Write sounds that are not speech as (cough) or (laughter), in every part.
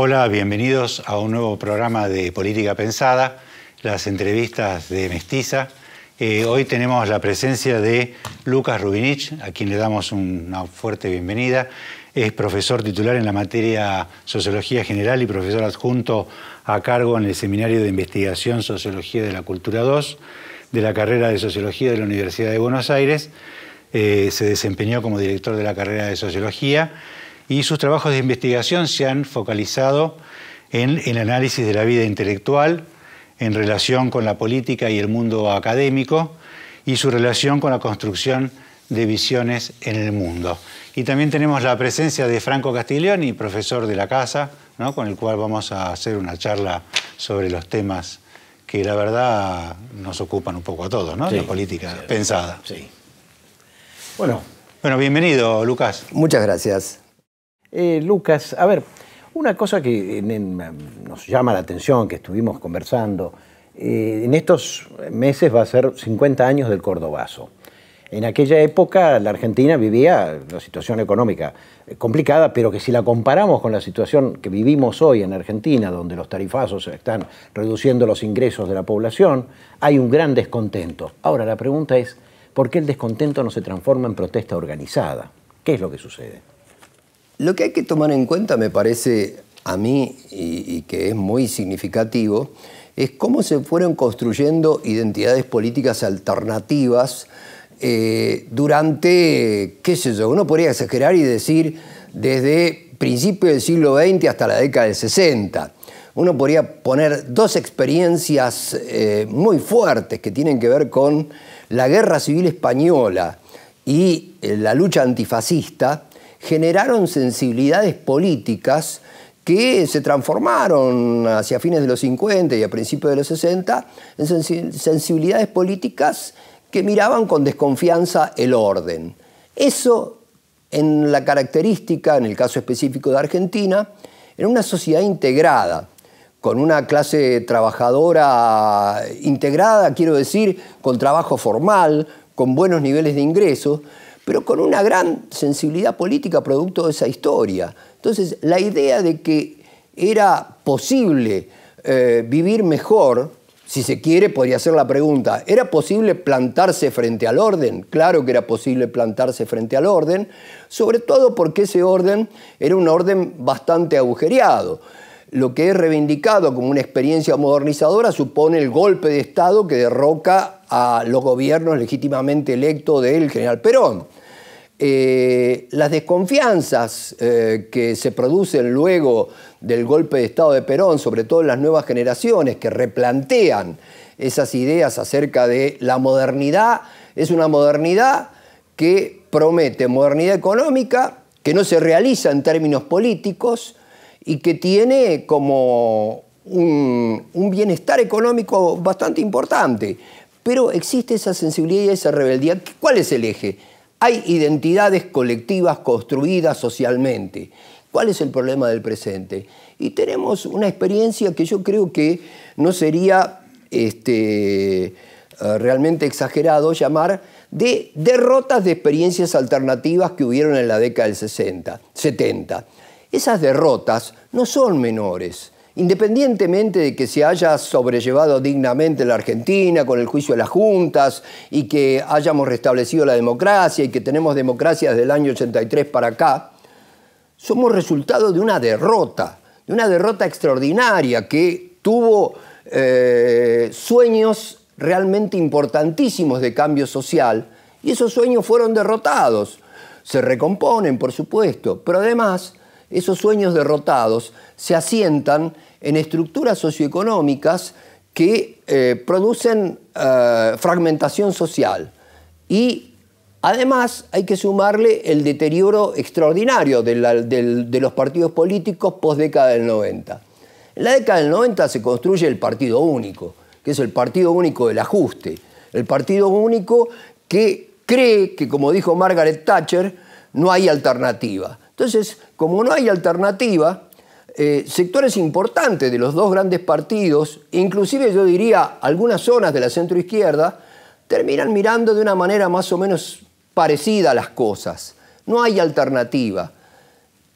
Hola, bienvenidos a un nuevo programa de Política Pensada, las entrevistas de Mestiza. Eh, hoy tenemos la presencia de Lucas Rubinich, a quien le damos una fuerte bienvenida. Es profesor titular en la materia Sociología General y profesor adjunto a cargo en el Seminario de Investigación Sociología de la Cultura II de la carrera de Sociología de la Universidad de Buenos Aires. Eh, se desempeñó como director de la carrera de Sociología y sus trabajos de investigación se han focalizado en el análisis de la vida intelectual en relación con la política y el mundo académico y su relación con la construcción de visiones en el mundo. Y también tenemos la presencia de Franco Castiglioni, profesor de la casa, ¿no? con el cual vamos a hacer una charla sobre los temas que la verdad nos ocupan un poco a todos, ¿no? la política pensada. Sí. Bueno. Bueno, bienvenido, Lucas. Muchas gracias. Eh, Lucas, a ver, una cosa que nos llama la atención, que estuvimos conversando, eh, en estos meses va a ser 50 años del Cordobazo. En aquella época la Argentina vivía una situación económica eh, complicada, pero que si la comparamos con la situación que vivimos hoy en Argentina, donde los tarifazos están reduciendo los ingresos de la población, hay un gran descontento. Ahora la pregunta es, ¿por qué el descontento no se transforma en protesta organizada? ¿Qué es lo que sucede? Lo que hay que tomar en cuenta, me parece a mí, y, que es muy significativo, es cómo se fueron construyendo identidades políticas alternativas eh, durante, qué sé yo, uno podría exagerar y decir desde principios del siglo XX hasta la década del 60. Uno podría poner dos experiencias eh, muy fuertes que tienen que ver con la guerra civil española y eh, la lucha antifascista, generaron sensibilidades políticas que se transformaron hacia fines de los 50 y a principios de los 60 en sensibilidades políticas que miraban con desconfianza el orden. Eso en la característica, en el caso específico de Argentina, en una sociedad integrada, con una clase trabajadora integrada, quiero decir, con trabajo formal, con buenos niveles de ingresos, pero con una gran sensibilidad política producto de esa historia. Entonces, la idea de que era posible eh, vivir mejor, si se quiere, podría ser la pregunta, ¿era posible plantarse frente al orden? Claro que era posible plantarse frente al orden, sobre todo porque ese orden era un orden bastante agujereado. Lo que es reivindicado como una experiencia modernizadora supone el golpe de Estado que derroca a los gobiernos legítimamente electos del general Perón. Eh, las desconfianzas eh, que se producen luego del golpe de Estado de Perón, sobre todo en las nuevas generaciones que replantean esas ideas acerca de la modernidad, es una modernidad que promete modernidad económica, que no se realiza en términos políticos y que tiene como un bienestar económico bastante importante. Pero existe esa sensibilidad y esa rebeldía. ¿Cuál es el eje? Hay identidades colectivas construidas socialmente. ¿Cuál es el problema del presente? Y tenemos una experiencia que yo creo que no sería este, eh, realmente exagerado llamar de derrotas de experiencias alternativas que hubieron en la década del 60, 70. Esas derrotas no son menores. Independientemente de que se haya sobrellevado dignamente la Argentina con el juicio de las juntas y que hayamos restablecido la democracia y que tenemos democracia desde el año 83 para acá, somos resultado de una derrota, de una derrota extraordinaria que tuvo eh, sueños realmente importantísimos de cambio social y esos sueños fueron derrotados. Se recomponen, por supuesto, pero además esos sueños derrotados se asientan en estructuras socioeconómicas que eh, producen eh, fragmentación social. Y además hay que sumarle el deterioro extraordinario de, los partidos políticos post década del 90. En la década del 90 se construye el partido único, que es el partido único del ajuste, el partido único que cree que, como dijo Margaret Thatcher, no hay alternativa. Entonces, como no hay alternativa, eh, sectores importantes de los dos grandes partidos, inclusive yo diría algunas zonas de la centroizquierda, terminan mirando de una manera más o menos parecida a las cosas. No hay alternativa.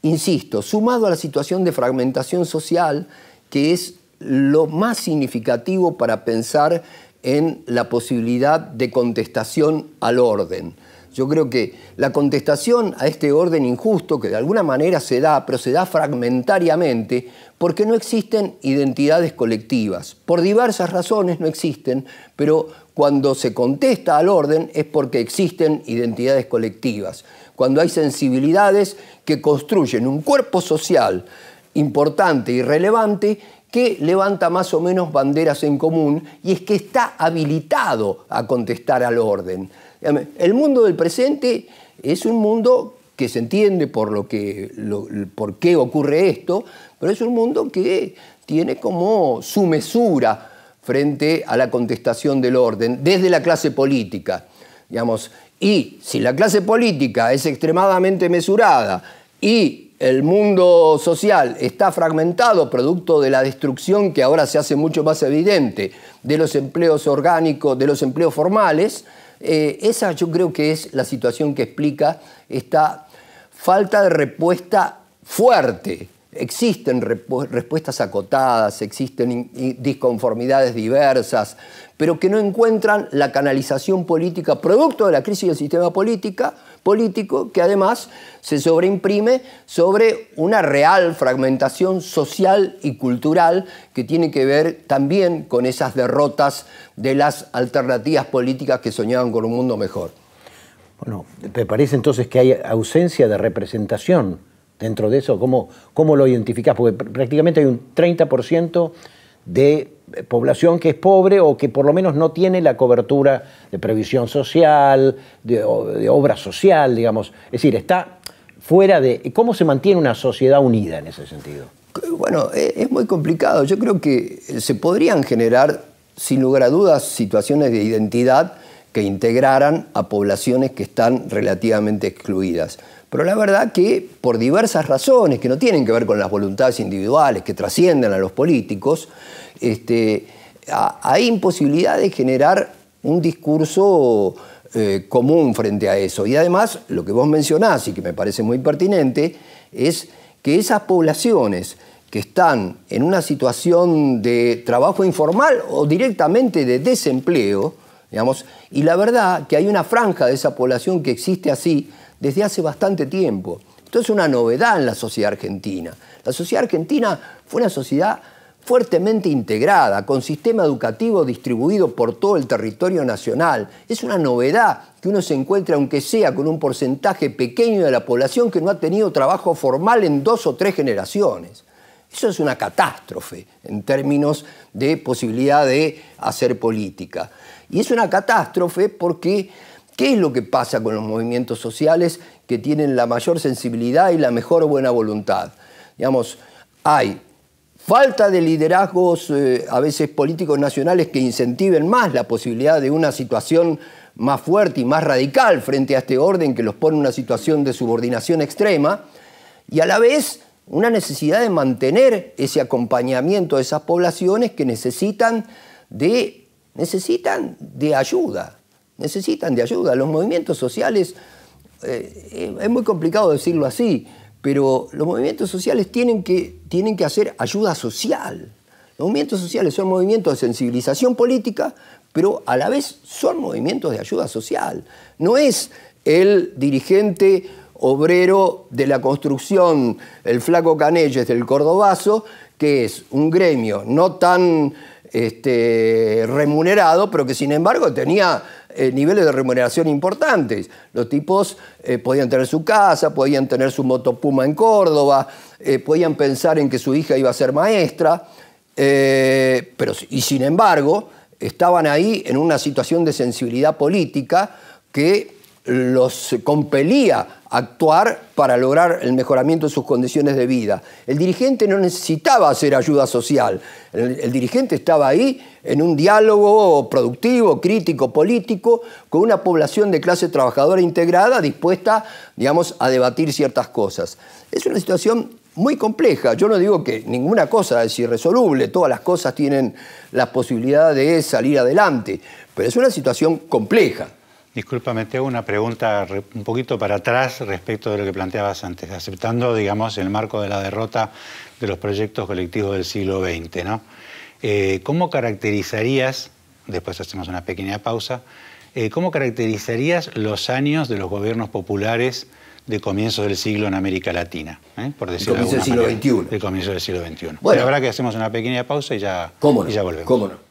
Insisto, sumado a la situación de fragmentación social, que es lo más significativo para pensar en la posibilidad de contestación al orden. Yo creo que la contestación a este orden injusto, que de alguna manera se da, pero se da fragmentariamente, porque no existen identidades colectivas. Por diversas razones no existen, pero cuando se contesta al orden es porque existen identidades colectivas. Cuando hay sensibilidades que construyen un cuerpo social importante y relevante que levanta más o menos banderas en común y es que está habilitado a contestar al orden. El mundo del presente es un mundo que se entiende por, por qué ocurre esto, pero es un mundo que tiene como su mesura frente a la contestación del orden desde la clase política. y si la clase política es extremadamente mesurada y el mundo social está fragmentado producto de la destrucción que ahora se hace mucho más evidente de los empleos orgánicos, de los empleos formales, eh, esa yo creo que es la situación que explica esta falta de respuesta fuerte. Existen respuestas acotadas, existen disconformidades diversas, pero que no encuentran la canalización política producto de la crisis del sistema política político que además se sobreimprime sobre una real fragmentación social y cultural que tiene que ver también con esas derrotas de las alternativas políticas que soñaban con un mundo mejor. Bueno, ¿te parece entonces que hay ausencia de representación dentro de eso? ¿Cómo, cómo lo identificás? Porque prácticamente hay un 30% de población que es pobre o que por lo menos no tiene la cobertura de previsión social, de, obra social, digamos. Es decir, está fuera de... ¿Cómo se mantiene una sociedad unida en ese sentido? Bueno, e, es muy complicado. Yo creo que eh, se podrían generar, sin lugar a dudas, situaciones de identidad que integraran a poblaciones que están relativamente excluidas. Pero la verdad que por diversas razones que no tienen que ver con las voluntades individuales, que trascienden a los políticos, este, hay imposibilidad de generar un discurso eh, común frente a eso. Y además, lo que vos mencionás y que me parece muy pertinente, es que esas poblaciones que están en una situación de trabajo informal o directamente de desempleo, digamos, y la verdad que hay una franja de esa población que existe así, desde hace bastante tiempo. Esto es una novedad en la sociedad argentina. La sociedad argentina fue una sociedad fuertemente integrada, con sistema educativo distribuido por todo el territorio nacional. Es una novedad que uno se encuentre, aunque sea con un porcentaje pequeño de la población que no ha tenido trabajo formal en dos o tres generaciones. Eso es una catástrofe en términos de posibilidad de hacer política. Y es una catástrofe porque ¿Qué es lo que pasa con los movimientos sociales que tienen la mayor sensibilidad y la mejor buena voluntad? Digamos, hay falta de liderazgos eh, a veces políticos nacionales que incentiven más la posibilidad de una situación más fuerte y más radical frente a este orden que los pone en una situación de subordinación extrema y a la vez una necesidad de mantener ese acompañamiento a esas poblaciones que necesitan de, necesitan de ayuda, necesitan de ayuda. Los movimientos sociales, eh, es muy complicado decirlo así, pero los movimientos sociales tienen que, tienen que hacer ayuda social. Los movimientos sociales son movimientos de sensibilización política, pero a la vez son movimientos de ayuda social. No es el dirigente obrero de la construcción, el flaco Canelles del Cordobazo, que es un gremio no tan este, remunerado, pero que sin embargo tenía eh, niveles de remuneración importantes. Los tipos eh, podían tener su casa, podían tener su motopuma en Córdoba, eh, podían pensar en que su hija iba a ser maestra, pero, y sin embargo estaban ahí en una situación de sensibilidad política que los compelía a actuar para lograr el mejoramiento de sus condiciones de vida. El dirigente no necesitaba hacer ayuda social, el, dirigente estaba ahí en un diálogo productivo, crítico, político, con una población de clase trabajadora integrada dispuesta, digamos, a debatir ciertas cosas. Es una situación muy compleja. Yo no digo que ninguna cosa es irresoluble, todas las cosas tienen la posibilidad de salir adelante, pero es una situación compleja. Disculpame, tengo una pregunta un poquito para atrás respecto de lo que planteabas antes, aceptando, digamos, el marco de la derrota de los proyectos colectivos del siglo XX, ¿no? Eh, ¿Cómo caracterizarías, después hacemos una pequeña pausa, eh, cómo caracterizarías los años de los gobiernos populares de comienzo del siglo en América Latina, eh? por decirlo de alguna del siglo XXI. comienzo del siglo XXI. Bueno, habrá que hacemos una pequeña pausa y ya, y ya volvemos. Cómo no.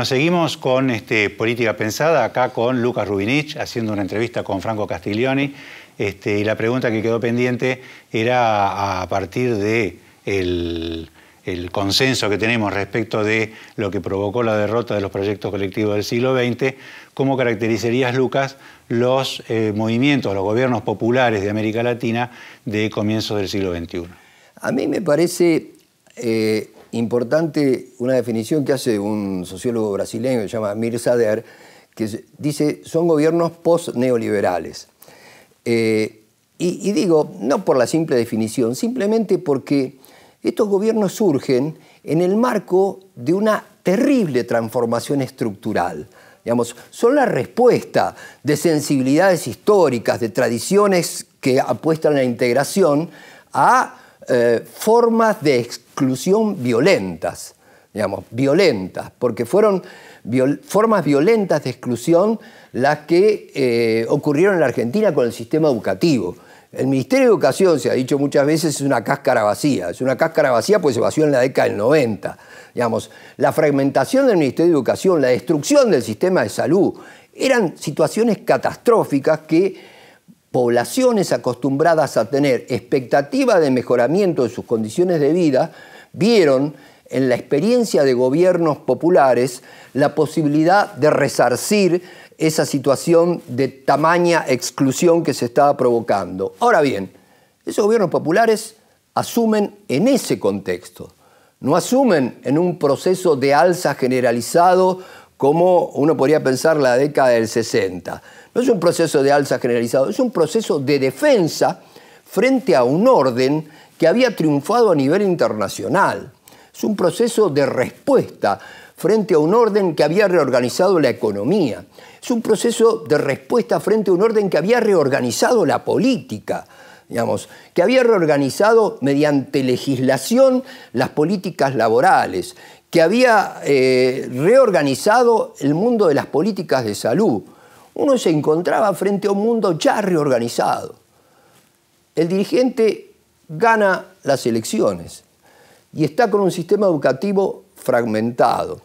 Nos seguimos con este, Política Pensada, acá con Lucas Rubinich, haciendo una entrevista con Franco Castiglioni. Este, y la pregunta que quedó pendiente era a partir de el, consenso que tenemos respecto de lo que provocó la derrota de los proyectos colectivos del siglo XX, ¿cómo caracterizarías, Lucas, los eh, movimientos, los gobiernos populares de América Latina de comienzos del siglo XXI? A mí me parece eh, importante una definición que hace un sociólogo brasileño que se llama Mir Sader, que dice, son gobiernos post-neoliberales. Eh, y, digo, no por la simple definición, simplemente porque estos gobiernos surgen en el marco de una terrible transformación estructural. Digamos, son la respuesta de sensibilidades históricas, de tradiciones que apuestan a la integración, a eh, formas de exclusión violentas, digamos, violentas, porque fueron formas violentas de exclusión las que eh, ocurrieron en la Argentina con el sistema educativo. El Ministerio de Educación, se ha dicho muchas veces, es una cáscara vacía. Es una cáscara vacía pues se vació en la década del 90. Digamos, la fragmentación del Ministerio de Educación, la destrucción del sistema de salud, eran situaciones catastróficas que poblaciones acostumbradas a tener expectativa de mejoramiento de sus condiciones de vida, vieron en la experiencia de gobiernos populares la posibilidad de resarcir esa situación de tamaña exclusión que se estaba provocando. Ahora bien, esos gobiernos populares asumen en ese contexto, no asumen en un proceso de alza generalizado como uno podría pensar la década del 60. No es un proceso de alza generalizado, es un proceso de defensa frente a un orden que había triunfado a nivel internacional. Es un proceso de respuesta frente a un orden que había reorganizado la economía. Es un proceso de respuesta frente a un orden que había reorganizado la política. Digamos, que había reorganizado mediante legislación las políticas laborales, que había eh, reorganizado el mundo de las políticas de salud. Uno se encontraba frente a un mundo ya reorganizado. El dirigente gana las elecciones y está con un sistema educativo fragmentado.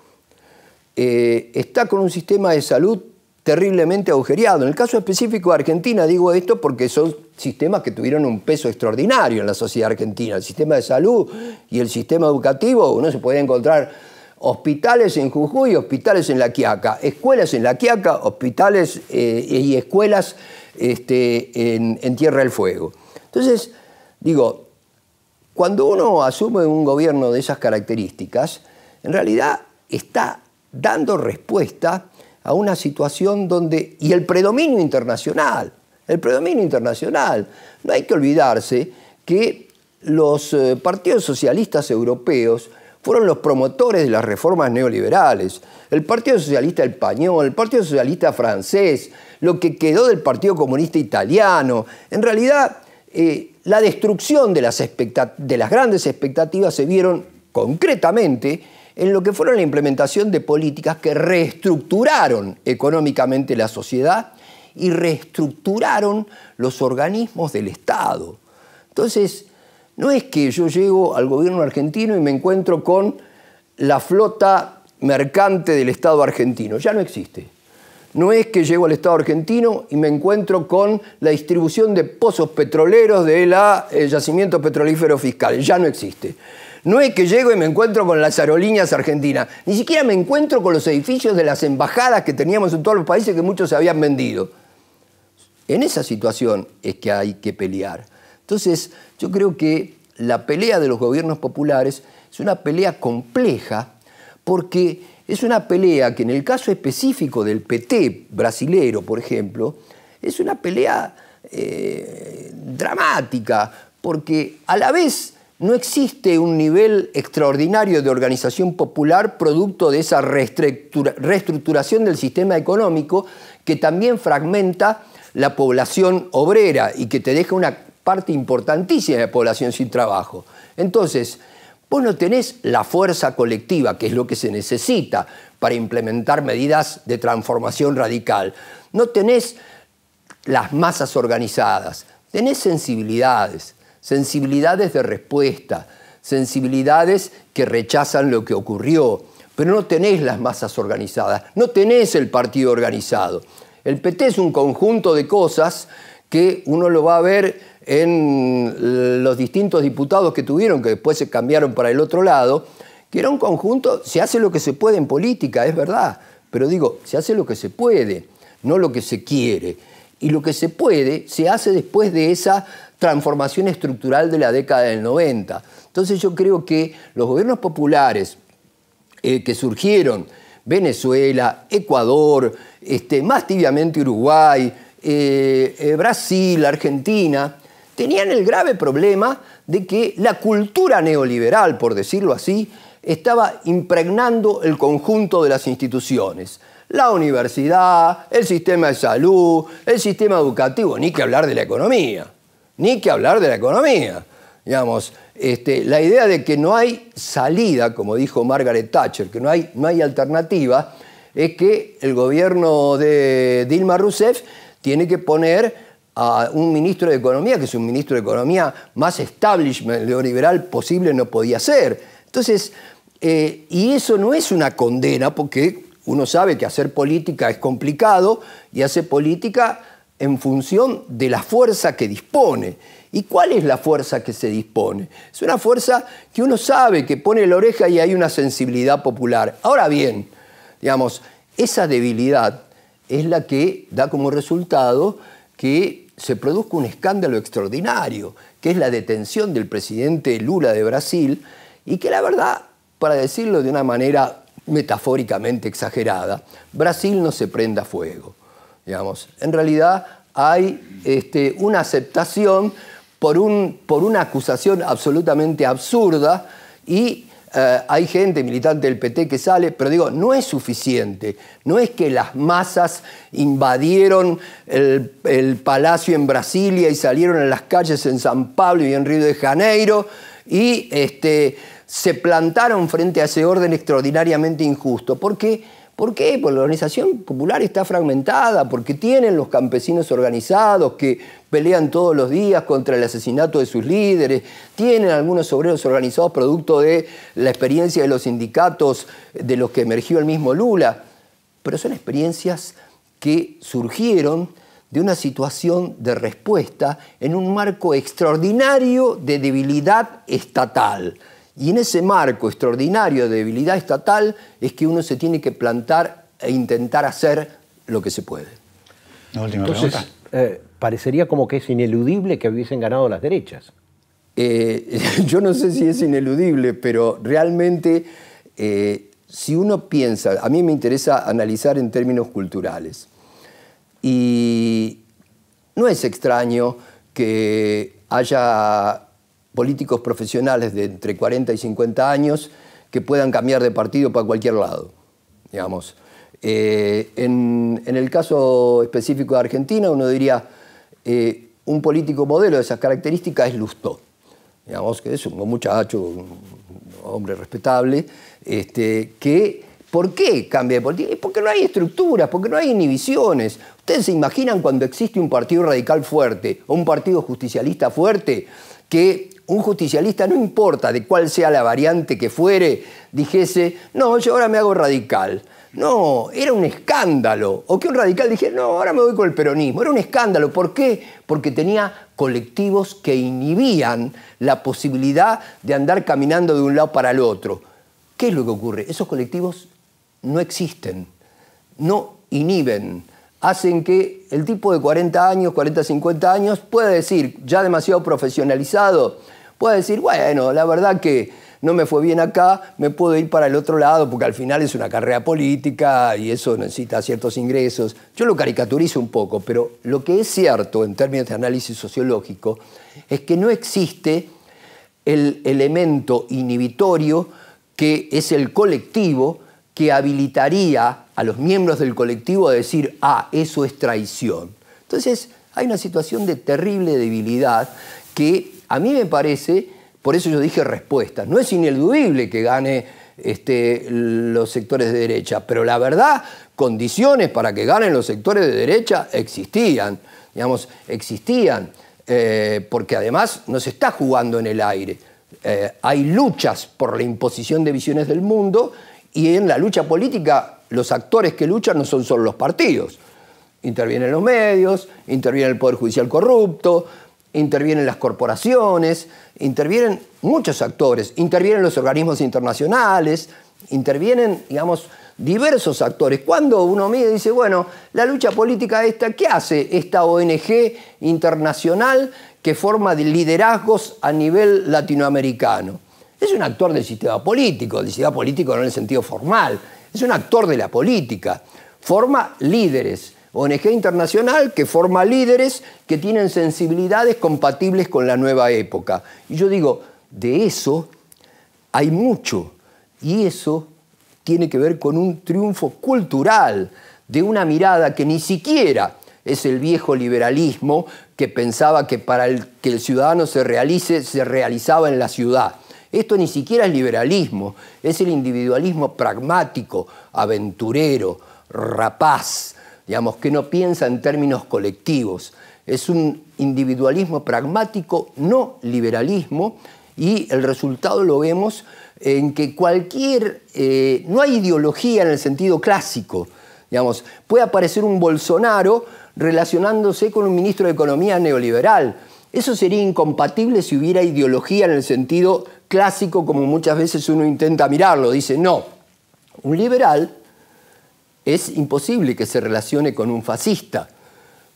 Eh, está con un sistema de salud terriblemente agujereado. En el caso específico de Argentina digo esto porque son sistemas que tuvieron un peso extraordinario en la sociedad argentina. El sistema de salud y el sistema educativo, uno se puede encontrar hospitales en Jujuy, hospitales en La Quiaca, escuelas en La Quiaca, hospitales eh, y escuelas este, en, en Tierra del Fuego. Entonces, digo, cuando uno asume un gobierno de esas características, en realidad está dando respuesta a una situación donde... Y el predominio internacional, el predominio internacional. No hay que olvidarse que los eh, partidos socialistas europeos fueron los promotores de las reformas neoliberales. El Partido Socialista Español, el Partido Socialista Francés, lo que quedó del Partido Comunista Italiano. En realidad, eh, la destrucción de las grandes expectativas se vieron concretamente en lo que fueron la implementación de políticas que reestructuraron económicamente la sociedad y reestructuraron los organismos del Estado. Entonces, no es que yo llego al gobierno argentino y me encuentro con la flota mercante del Estado argentino, ya no existe. No es que llego al Estado argentino y me encuentro con la distribución de pozos petroleros de la yacimiento petrolífero fiscal, ya no existe. No es que llego y me encuentro con las aerolíneas argentinas, ni siquiera me encuentro con los edificios de las embajadas que teníamos en todos los países que muchos se habían vendido. En esa situación es que hay que pelear. Entonces, yo creo que la pelea de los gobiernos populares es una pelea compleja porque es una pelea que en el caso específico del PT brasilero, por ejemplo, es una pelea eh, dramática porque a la vez no existe un nivel extraordinario de organización popular producto de esa reestructuración del sistema económico que también fragmenta la población obrera y que te deja una parte importantísima de la población sin trabajo. Entonces, vos no tenés la fuerza colectiva, que es lo que se necesita para implementar medidas de transformación radical. No tenés las masas organizadas, tenés sensibilidades, sensibilidades de respuesta, sensibilidades que rechazan lo que ocurrió, pero no tenés las masas organizadas, no tenés el partido organizado. El PT es un conjunto de cosas que uno lo va a ver en los distintos diputados que tuvieron, que después se cambiaron para el otro lado, que era un conjunto, se hace lo que se puede en política, es verdad, pero digo, se hace lo que se puede, no lo que se quiere y lo que se puede se hace después de esa transformación estructural de la década del 90. Entonces yo creo que los gobiernos populares eh, que surgieron, Venezuela, Ecuador, este, más tibiamente Uruguay, eh, eh, Brasil, Argentina, tenían el grave problema de que la cultura neoliberal, por decirlo así, estaba impregnando el conjunto de las instituciones la universidad, el sistema de salud, el sistema educativo, ni que hablar de la economía, ni que hablar de la economía. Digamos, este, la idea de que no hay salida, como dijo Margaret Thatcher, que no hay, hay alternativa, es que el gobierno de Dilma Rousseff tiene que poner a un ministro de Economía, que es un ministro de Economía más establishment neoliberal posible no podía ser. Entonces, eh, y eso no es una condena, porque uno sabe que hacer política es complicado y hace política en función de la fuerza que dispone. ¿Y cuál es la fuerza que se dispone? Es una fuerza que uno sabe, que pone la oreja y hay una sensibilidad popular. Ahora bien, digamos, esa debilidad es la que da como resultado que se produzca un escándalo extraordinario, que es la detención del presidente Lula de Brasil, y que la verdad, para decirlo de una manera metafóricamente exagerada, Brasil no se prenda fuego. Digamos. En realidad hay este, una aceptación por, un, por, una acusación absolutamente absurda y eh, hay gente militante del PT que sale, pero digo, no es suficiente. No es que las masas invadieron el, palacio en Brasilia y salieron a las calles en San Pablo y en Río de Janeiro y este, se plantaron frente a ese orden extraordinariamente injusto. ¿Por qué? ¿Por qué? Porque la organización popular está fragmentada, porque tienen los campesinos organizados que pelean todos los días contra el asesinato de sus líderes, tienen algunos obreros organizados producto de la experiencia de los sindicatos de los que emergió el mismo Lula, pero son experiencias que surgieron de una situación de respuesta en un marco extraordinario de debilidad estatal. Y en ese marco extraordinario de debilidad estatal es que uno se tiene que plantar e intentar hacer lo que se puede. La última pregunta. Eh, parecería como que es ineludible que hubiesen ganado las derechas. Eh, (laughs) yo no sé si es ineludible, pero realmente eh, si uno piensa, a mí me interesa analizar en términos culturales, y no es extraño que haya políticos profesionales de entre 40 y 50 años que puedan cambiar de partido para cualquier lado, digamos. Eh, en, el caso específico de Argentina, uno diría, eh, un político modelo de esas características es Lustó, digamos que es un muchacho, un hombre respetable, este, que ¿Por qué cambia de política? porque no hay estructuras, porque no hay inhibiciones. Ustedes se imaginan cuando existe un partido radical fuerte o un partido justicialista fuerte que un justicialista, no importa de cuál sea la variante que fuere, dijese, no, yo ahora me hago radical. No, era un escándalo. O que un radical dijera, no, ahora me voy con el peronismo. Era un escándalo. ¿Por qué? Porque tenía colectivos que inhibían la posibilidad de andar caminando de un lado para el otro. ¿Qué es lo que ocurre? Esos colectivos no existen, no inhiben, hacen que el tipo de 40 años, 40, 50 años pueda decir, ya demasiado profesionalizado, Puedo decir, bueno, la verdad que no me fue bien acá, me puedo ir para el otro lado, porque al final es una carrera política y eso necesita ciertos ingresos. Yo lo caricaturizo un poco, pero lo que es cierto en términos de análisis sociológico es que no existe el elemento inhibitorio que es el colectivo que habilitaría a los miembros del colectivo a decir, ah, eso es traición. Entonces, hay una situación de terrible debilidad que a mí me parece, por eso yo dije respuestas, no es ineludible que gane este, los sectores de derecha, pero la verdad, condiciones para que ganen los sectores de derecha existían, digamos, existían, eh, porque además no se está jugando en el aire. Eh, hay luchas por la imposición de visiones del mundo y en la lucha política los actores que luchan no son solo los partidos. Intervienen los medios, interviene el Poder Judicial corrupto, intervienen las corporaciones, intervienen muchos actores, intervienen los organismos internacionales, intervienen, digamos, diversos actores. Cuando uno mide dice, bueno, la lucha política esta, ¿qué hace esta ONG internacional que forma liderazgos a nivel latinoamericano? Es un actor del sistema político, del sistema político no en el sentido formal, es un actor de la política. Forma líderes, ONG internacional que forma líderes que tienen sensibilidades compatibles con la nueva época. Y yo digo, de eso hay mucho. Y eso tiene que ver con un triunfo cultural, de una mirada que ni siquiera es el viejo liberalismo que pensaba que para el, que el ciudadano se realice, se realizaba en la ciudad. Esto ni siquiera es liberalismo, es el individualismo pragmático, aventurero, rapaz, digamos, que no piensa en términos colectivos. Es un individualismo pragmático, no liberalismo, y el resultado lo vemos en que cualquier, eh, no hay ideología en el sentido clásico, digamos, puede aparecer un Bolsonaro relacionándose con un ministro de Economía neoliberal. Eso sería incompatible si hubiera ideología en el sentido clásico como muchas veces uno intenta mirarlo. Dice, no, un liberal es imposible que se relacione con un fascista,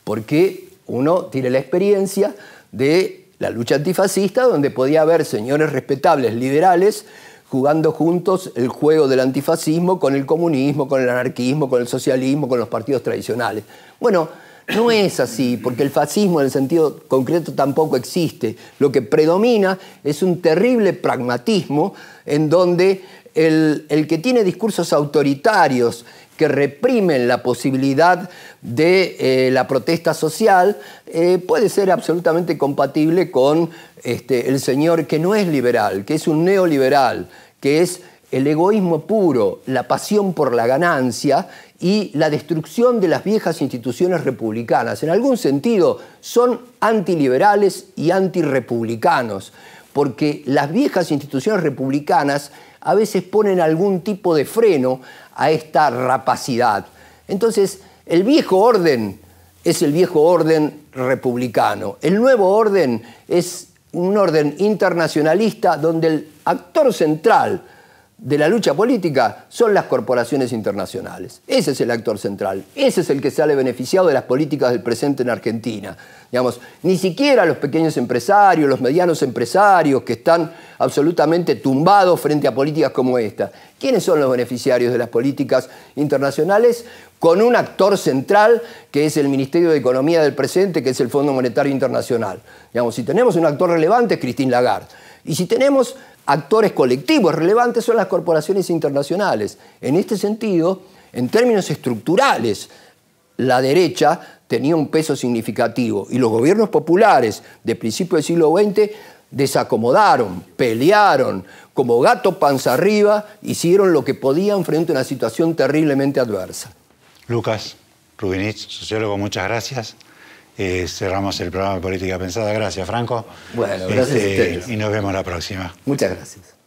porque uno tiene la experiencia de la lucha antifascista, donde podía haber señores respetables, liberales, jugando juntos el juego del antifascismo con el comunismo, con el anarquismo, con el socialismo, con los partidos tradicionales. Bueno, no es así, porque el fascismo en el sentido concreto tampoco existe. Lo que predomina es un terrible pragmatismo en donde el, que tiene discursos autoritarios que reprimen la posibilidad de eh, la protesta social, eh, puede ser absolutamente compatible con este, el señor que no es liberal, que es un neoliberal, que es el egoísmo puro, la pasión por la ganancia y la destrucción de las viejas instituciones republicanas. En algún sentido son antiliberales y antirepublicanos porque las viejas instituciones republicanas a veces ponen algún tipo de freno a esta rapacidad. Entonces, el viejo orden es el viejo orden republicano. El nuevo orden es un orden internacionalista donde el actor central de la lucha política son las corporaciones internacionales. Ese es el actor central, ese es el que sale beneficiado de las políticas del presente en Argentina. Digamos, ni siquiera los pequeños empresarios, los medianos empresarios que están absolutamente tumbados frente a políticas como esta. ¿Quiénes son los beneficiarios de las políticas internacionales? Con un actor central que es el Ministerio de Economía del presente, que es el Fondo Monetario Internacional. Digamos, si tenemos un actor relevante es Christine Lagarde. Y si tenemos actores colectivos relevantes son las corporaciones internacionales. En este sentido, en términos estructurales, la derecha tenía un peso significativo y los gobiernos populares de principios del siglo XX desacomodaron, pelearon, como gato panza arriba, hicieron lo que podían frente a una situación terriblemente adversa. Lucas Rubinich, sociólogo, muchas gracias. Eh, cerramos el programa de Política Pensada. Gracias, Franco. Bueno, gracias este, Y nos vemos la próxima. Muchas gracias.